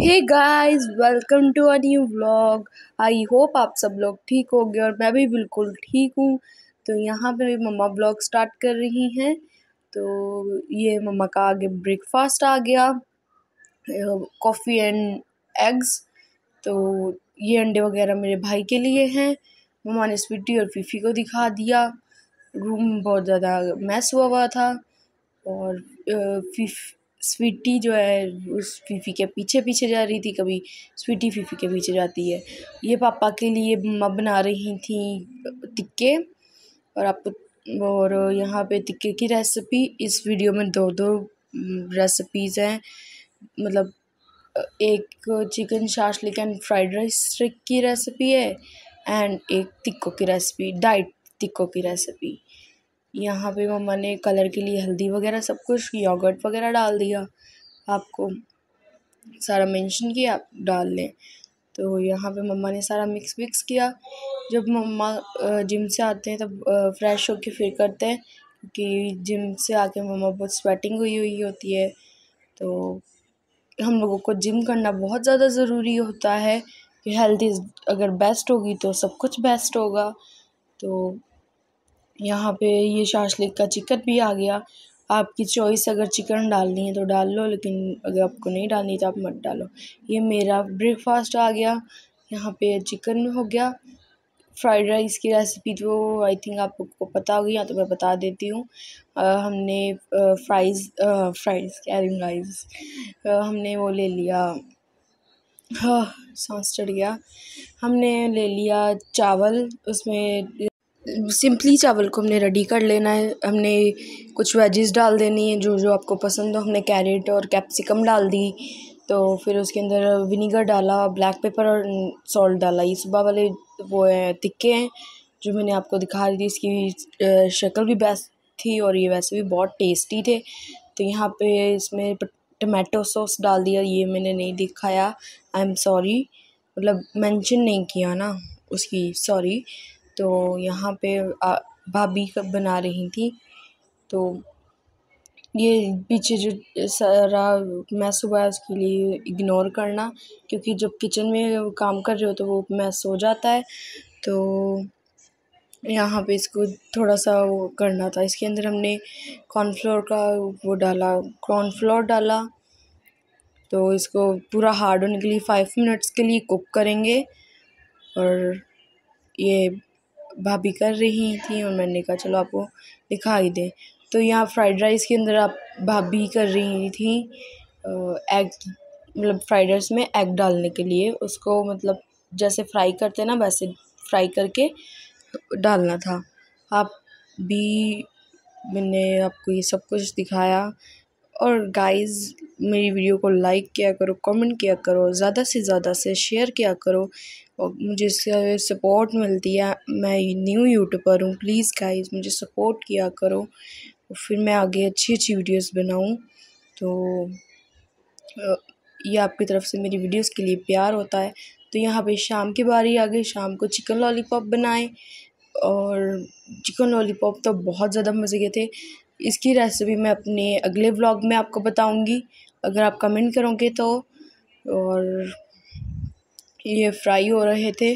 hey guys welcome to a new vlog I hope आप सब लोग ठीक गए और मैं भी बिल्कुल ठीक हूँ तो यहाँ पे मेरी मम्मा ब्लॉग स्टार्ट कर रही हैं तो ये मम्मा का आगे ब्रेकफास्ट आ गया कॉफ़ी एंड एग्स तो ये अंडे वगैरह मेरे भाई के लिए हैं मम्मा ने स्वीटी और फीफी को दिखा दिया रूम बहुत ज़्यादा मैस हुआ हुआ था और फीफ स्वीटी जो है उस फीफी के पीछे पीछे जा रही थी कभी स्वीटी फीफी के पीछे जाती है ये पापा के लिए मम्मा बना रही थी टिक्के और आप और यहाँ पे टिक्के की रेसिपी इस वीडियो में दो दो रेसिपीज़ हैं मतलब एक chicken shashlik and fried rice की रेसिपी है एंड एक टिक्को की रेसिपी डाइट टिक्को की रेसिपी यहाँ पे मम्मा ने कलर के लिए हल्दी वगैरह सब कुछ योगर्ट वगैरह डाल दिया आपको सारा मेंशन किया आप डाल लें तो यहाँ पे मम्मा ने सारा मिक्स विक्स किया जब मम्मा जिम से आते हैं तब फ्रेश होके फिर करते हैं क्योंकि जिम से आके मम्मा बहुत स्वेटिंग हुई हुई होती है तो हम लोगों को जिम करना बहुत ज़्यादा ज़रूरी होता है कि हेल्थ इज़ अगर बेस्ट होगी तो सब कुछ बेस्ट होगा तो यहाँ पे ये शाशलिक का चिकन भी आ गया आपकी चॉइस अगर चिकन डालनी है तो डाल लो लेकिन अगर आपको नहीं डालनी तो आप मत डालो ये मेरा ब्रेकफास्ट आ गया यहाँ पे चिकन हो गया फ्राइड राइस की रेसिपी तो आई थिंक आपको पता होगी या तो मैं बता देती हूँ हमने फ्राइज फ्राइज कैरिंग राइस हमने वो ले लिया हाँ सांस चढ़ गया हमने ले लिया चावल उसमें सिंपली चावल को हमने रेडी कर लेना है हमने कुछ वेजिस डाल देनी है जो जो आपको पसंद हो हमने कैरेट और कैप्सिकम डाल दी तो फिर उसके अंदर विनीगर डाला ब्लैक पेपर और सॉल्ट डाला ये सुबह वाले वो है तिक्के हैं जो मैंने आपको दिखा रही थी इसकी शक्ल भी बेस्ट थी और ये वैसे भी बहुत टेस्टी थे तो यहाँ पे इसमें टमाटो सॉस डाल दिया ये मैंने नहीं दिखाया आई एम सॉरी मतलब मेंशन नहीं किया ना उसकी सॉरी तो यहाँ पे भाभी कब बना रही थी तो ये पीछे जो सारा मैस हुआ है उसके लिए इग्नोर करना क्योंकि जब किचन में काम कर रहे हो तो वो मैस हो जाता है तो यहाँ पे इसको थोड़ा सा वो करना था इसके अंदर हमने कॉर्नफ्लोर का वो डाला कॉर्नफ्लोर डाला तो इसको पूरा हार्ड होने के लिए फाइव मिनट्स के लिए कुक करेंगे और ये भाभी कर रही थी और मैंने कहा चलो आपको दिखा ही दें तो यहाँ फ़्राइड राइस के अंदर आप भाभी कर रही थी एग मतलब फ्राइड राइस में एग डालने के लिए उसको मतलब जैसे फ्राई करते ना वैसे फ्राई करके डालना था आप भी मैंने आपको ये सब कुछ दिखाया और गाइस मेरी वीडियो को लाइक किया करो कमेंट किया करो ज़्यादा से ज़्यादा से शेयर किया करो और मुझे इससे सपोर्ट मिलती है मैं न्यू यूट्यूबर हूँ प्लीज़ गाइस मुझे सपोर्ट किया करो और फिर मैं आगे अच्छी अच्छी वीडियोस बनाऊँ तो ये आपकी तरफ से मेरी वीडियोस के लिए प्यार होता है तो यहाँ पे शाम की बारी आ गई शाम को चिकन लॉलीपॉप बनाएँ और चिकन लॉलीपॉप तो बहुत ज़्यादा मज़े के थे इसकी रेसिपी मैं अपने अगले व्लॉग में आपको बताऊंगी अगर आप कमेंट करोगे तो और ये फ्राई हो रहे थे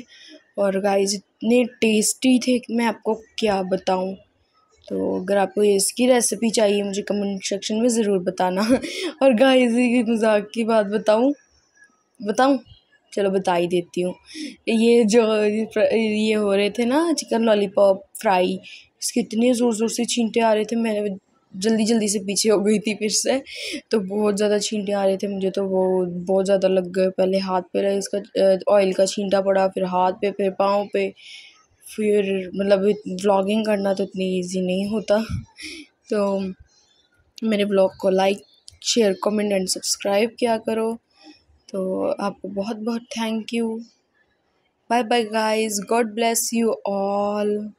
और गाइस इतने टेस्टी थे कि मैं आपको क्या बताऊं तो अगर आपको इसकी रेसिपी चाहिए मुझे कमेंट सेक्शन में ज़रूर बताना और गाइस ये मजाक की बात बताऊं बताऊं चलो बता ही देती हूँ ये जो ये हो रहे थे ना चिकन लॉलीपॉप फ्राई इसके इतने ज़ोर ज़ोर से छींटे आ रहे थे मैंने जल्दी जल्दी से पीछे हो गई थी फिर से तो बहुत ज़्यादा छींटे आ रहे थे मुझे तो वो बहुत ज़्यादा लग गए पहले हाथ पे रहे इसका ऑयल का छींटा पड़ा फिर हाथ पे फिर पाँव पे फिर मतलब व्लॉगिंग करना तो इतनी ईजी नहीं होता तो मेरे ब्लॉग को like share comment and subscribe किया करो तो आपको बहुत बहुत thank you bye bye guys God bless you all